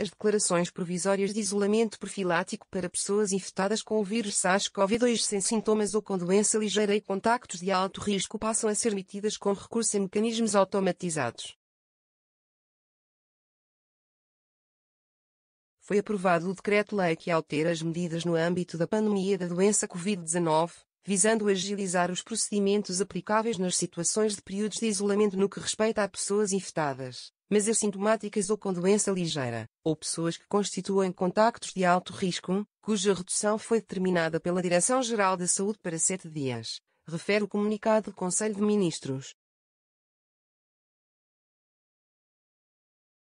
As declarações provisórias de isolamento profilático para pessoas infectadas com o vírus SARS-CoV-2 sem sintomas ou com doença ligeira e contactos de alto risco passam a ser emitidas com recurso a mecanismos automatizados. Foi aprovado o decreto-lei que altera as medidas no âmbito da pandemia da doença Covid-19, visando agilizar os procedimentos aplicáveis nas situações de períodos de isolamento no que respeita a pessoas infectadas mas assintomáticas ou com doença ligeira, ou pessoas que constituem contactos de alto risco, cuja redução foi determinada pela Direção-Geral da Saúde para sete dias, refere o comunicado do Conselho de Ministros.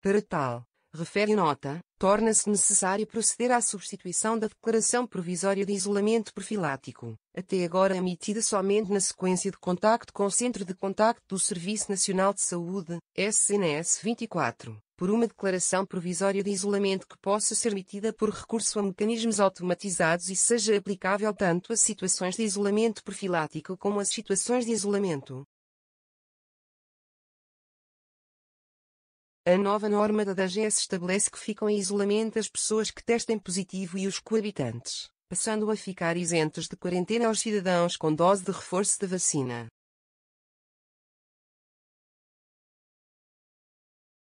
Para tal, refere nota, torna-se necessário proceder à substituição da declaração provisória de isolamento profilático, até agora emitida somente na sequência de contacto com o Centro de Contacto do Serviço Nacional de Saúde, SNS 24, por uma declaração provisória de isolamento que possa ser emitida por recurso a mecanismos automatizados e seja aplicável tanto a situações de isolamento profilático como às situações de isolamento A nova norma da DGS estabelece que ficam em isolamento as pessoas que testem positivo e os coabitantes, passando a ficar isentos de quarentena aos cidadãos com dose de reforço da vacina.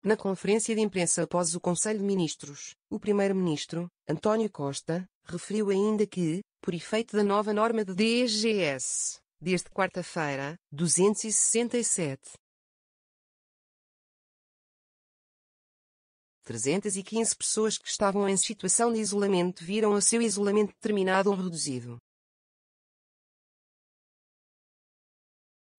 Na conferência de imprensa após o Conselho de Ministros, o Primeiro-Ministro, António Costa, referiu ainda que, por efeito da nova norma de DGS, desde quarta-feira, 267, 315 pessoas que estavam em situação de isolamento viram o seu isolamento terminado ou reduzido.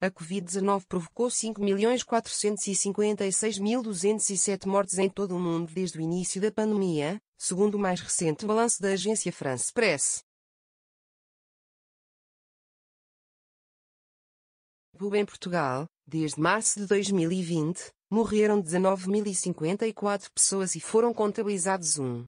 A Covid-19 provocou 5.456.207 mortes em todo o mundo desde o início da pandemia, segundo o mais recente balanço da agência France Press. Em Portugal, desde março de 2020, morreram 19.054 pessoas e foram contabilizados 1.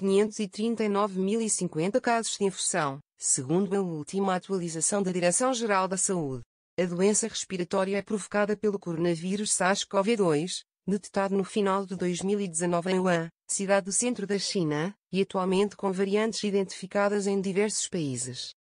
539.050 casos de infecção, segundo a última atualização da Direção-Geral da Saúde. A doença respiratória é provocada pelo coronavírus SARS-CoV-2, detectado no final de 2019 em Wuhan, cidade do centro da China, e atualmente com variantes identificadas em diversos países.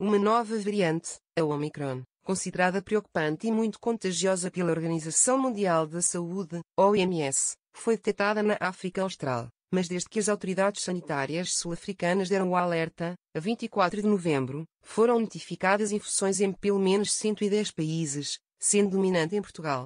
uma nova variante, a Omicron, considerada preocupante e muito contagiosa pela Organização Mundial da Saúde, OMS, foi detectada na África Austral, mas desde que as autoridades sanitárias sul-africanas deram o alerta, a 24 de novembro, foram notificadas infecções em pelo menos 110 países, sendo dominante em Portugal,